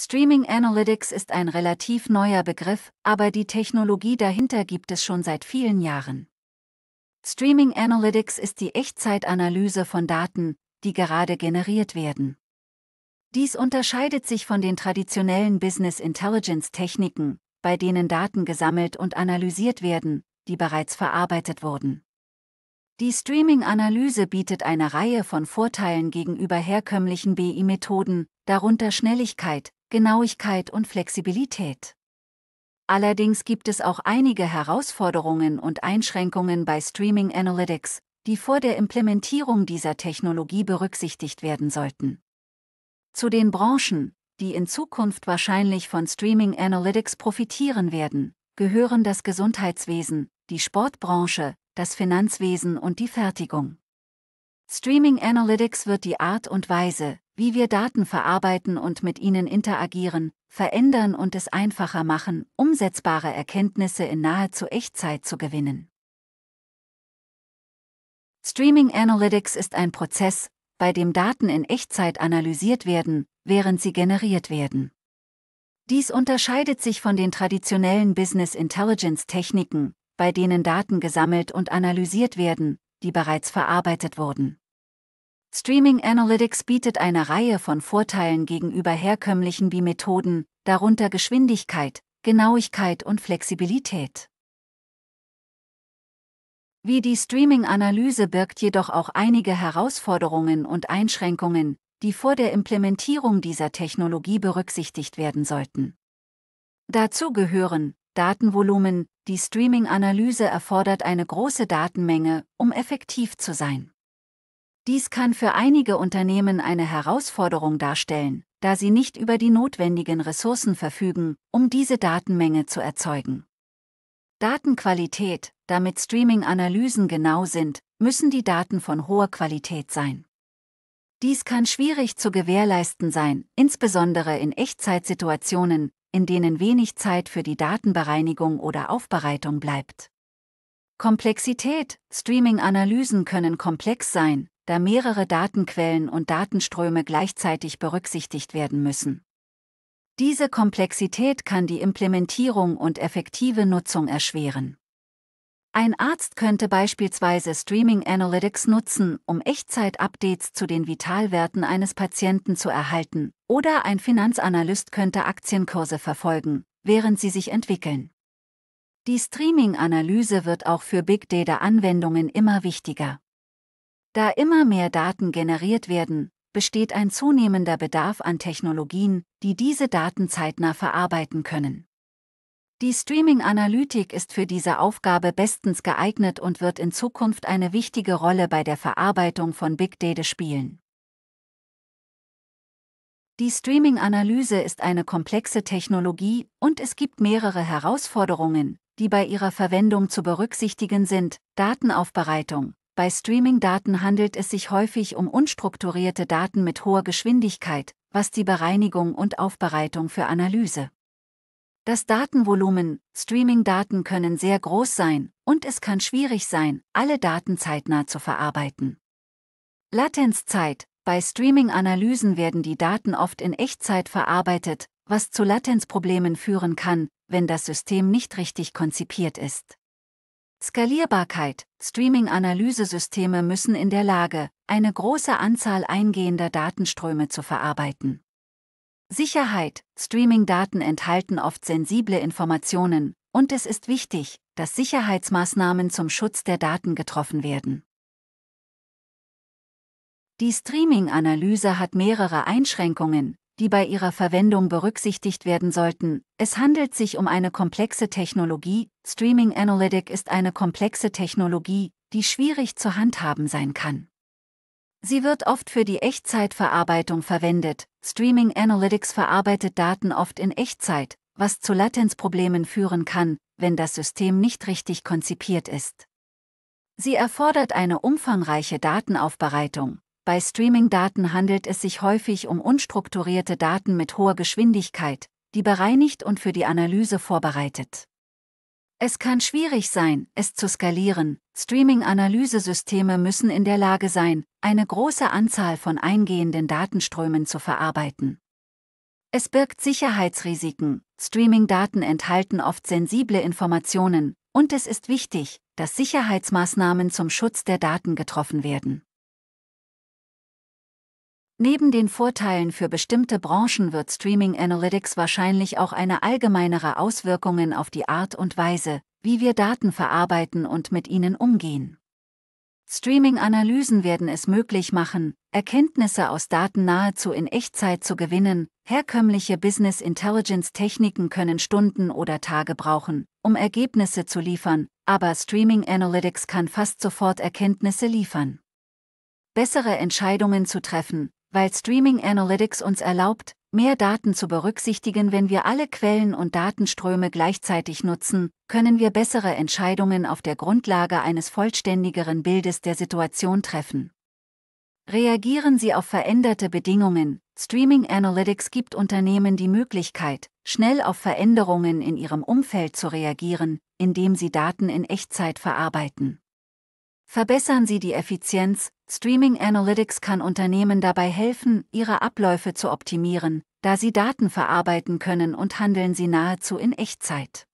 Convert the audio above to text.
Streaming Analytics ist ein relativ neuer Begriff, aber die Technologie dahinter gibt es schon seit vielen Jahren. Streaming Analytics ist die Echtzeitanalyse von Daten, die gerade generiert werden. Dies unterscheidet sich von den traditionellen Business Intelligence Techniken, bei denen Daten gesammelt und analysiert werden, die bereits verarbeitet wurden. Die Streaming-Analyse bietet eine Reihe von Vorteilen gegenüber herkömmlichen BI-Methoden, darunter Schnelligkeit, Genauigkeit und Flexibilität. Allerdings gibt es auch einige Herausforderungen und Einschränkungen bei Streaming Analytics, die vor der Implementierung dieser Technologie berücksichtigt werden sollten. Zu den Branchen, die in Zukunft wahrscheinlich von Streaming Analytics profitieren werden, gehören das Gesundheitswesen, die Sportbranche, das Finanzwesen und die Fertigung. Streaming Analytics wird die Art und Weise, wie wir Daten verarbeiten und mit ihnen interagieren, verändern und es einfacher machen, umsetzbare Erkenntnisse in nahezu Echtzeit zu gewinnen. Streaming Analytics ist ein Prozess, bei dem Daten in Echtzeit analysiert werden, während sie generiert werden. Dies unterscheidet sich von den traditionellen Business Intelligence Techniken, bei denen Daten gesammelt und analysiert werden, die bereits verarbeitet wurden. Streaming Analytics bietet eine Reihe von Vorteilen gegenüber herkömmlichen BI-Methoden, darunter Geschwindigkeit, Genauigkeit und Flexibilität. Wie die Streaming-Analyse birgt jedoch auch einige Herausforderungen und Einschränkungen, die vor der Implementierung dieser Technologie berücksichtigt werden sollten. Dazu gehören Datenvolumen, die Streaming-Analyse erfordert eine große Datenmenge, um effektiv zu sein. Dies kann für einige Unternehmen eine Herausforderung darstellen, da sie nicht über die notwendigen Ressourcen verfügen, um diese Datenmenge zu erzeugen. Datenqualität, damit Streaming-Analysen genau sind, müssen die Daten von hoher Qualität sein. Dies kann schwierig zu gewährleisten sein, insbesondere in Echtzeitsituationen, in denen wenig Zeit für die Datenbereinigung oder Aufbereitung bleibt. Komplexität Streaming-Analysen können komplex sein, da mehrere Datenquellen und Datenströme gleichzeitig berücksichtigt werden müssen. Diese Komplexität kann die Implementierung und effektive Nutzung erschweren. Ein Arzt könnte beispielsweise Streaming Analytics nutzen, um Echtzeit-Updates zu den Vitalwerten eines Patienten zu erhalten, oder ein Finanzanalyst könnte Aktienkurse verfolgen, während sie sich entwickeln. Die Streaming-Analyse wird auch für Big Data-Anwendungen immer wichtiger. Da immer mehr Daten generiert werden, besteht ein zunehmender Bedarf an Technologien, die diese Daten zeitnah verarbeiten können. Die Streaming-Analytik ist für diese Aufgabe bestens geeignet und wird in Zukunft eine wichtige Rolle bei der Verarbeitung von Big Data spielen. Die Streaming-Analyse ist eine komplexe Technologie und es gibt mehrere Herausforderungen, die bei ihrer Verwendung zu berücksichtigen sind. Datenaufbereitung. Bei Streaming-Daten handelt es sich häufig um unstrukturierte Daten mit hoher Geschwindigkeit, was die Bereinigung und Aufbereitung für Analyse das Datenvolumen, Streaming-Daten können sehr groß sein, und es kann schwierig sein, alle Daten zeitnah zu verarbeiten. Latenzzeit. Bei Streaming-Analysen werden die Daten oft in Echtzeit verarbeitet, was zu Latenzproblemen führen kann, wenn das System nicht richtig konzipiert ist. Skalierbarkeit. Streaming-Analysesysteme müssen in der Lage, eine große Anzahl eingehender Datenströme zu verarbeiten. Sicherheit, Streaming-Daten enthalten oft sensible Informationen, und es ist wichtig, dass Sicherheitsmaßnahmen zum Schutz der Daten getroffen werden. Die Streaming-Analyse hat mehrere Einschränkungen, die bei ihrer Verwendung berücksichtigt werden sollten. Es handelt sich um eine komplexe Technologie, Streaming Analytic ist eine komplexe Technologie, die schwierig zu handhaben sein kann. Sie wird oft für die Echtzeitverarbeitung verwendet. Streaming Analytics verarbeitet Daten oft in Echtzeit, was zu Latenzproblemen führen kann, wenn das System nicht richtig konzipiert ist. Sie erfordert eine umfangreiche Datenaufbereitung. Bei Streaming-Daten handelt es sich häufig um unstrukturierte Daten mit hoher Geschwindigkeit, die bereinigt und für die Analyse vorbereitet. Es kann schwierig sein, es zu skalieren, Streaming-Analysesysteme müssen in der Lage sein, eine große Anzahl von eingehenden Datenströmen zu verarbeiten. Es birgt Sicherheitsrisiken, Streaming-Daten enthalten oft sensible Informationen, und es ist wichtig, dass Sicherheitsmaßnahmen zum Schutz der Daten getroffen werden. Neben den Vorteilen für bestimmte Branchen wird Streaming Analytics wahrscheinlich auch eine allgemeinere Auswirkungen auf die Art und Weise, wie wir Daten verarbeiten und mit ihnen umgehen. Streaming-Analysen werden es möglich machen, Erkenntnisse aus Daten nahezu in Echtzeit zu gewinnen, herkömmliche Business Intelligence-Techniken können Stunden oder Tage brauchen, um Ergebnisse zu liefern, aber Streaming Analytics kann fast sofort Erkenntnisse liefern bessere Entscheidungen zu treffen, weil Streaming Analytics uns erlaubt, mehr Daten zu berücksichtigen, wenn wir alle Quellen und Datenströme gleichzeitig nutzen, können wir bessere Entscheidungen auf der Grundlage eines vollständigeren Bildes der Situation treffen. Reagieren Sie auf veränderte Bedingungen. Streaming Analytics gibt Unternehmen die Möglichkeit, schnell auf Veränderungen in ihrem Umfeld zu reagieren, indem sie Daten in Echtzeit verarbeiten. Verbessern Sie die Effizienz, Streaming Analytics kann Unternehmen dabei helfen, ihre Abläufe zu optimieren, da sie Daten verarbeiten können und handeln sie nahezu in Echtzeit.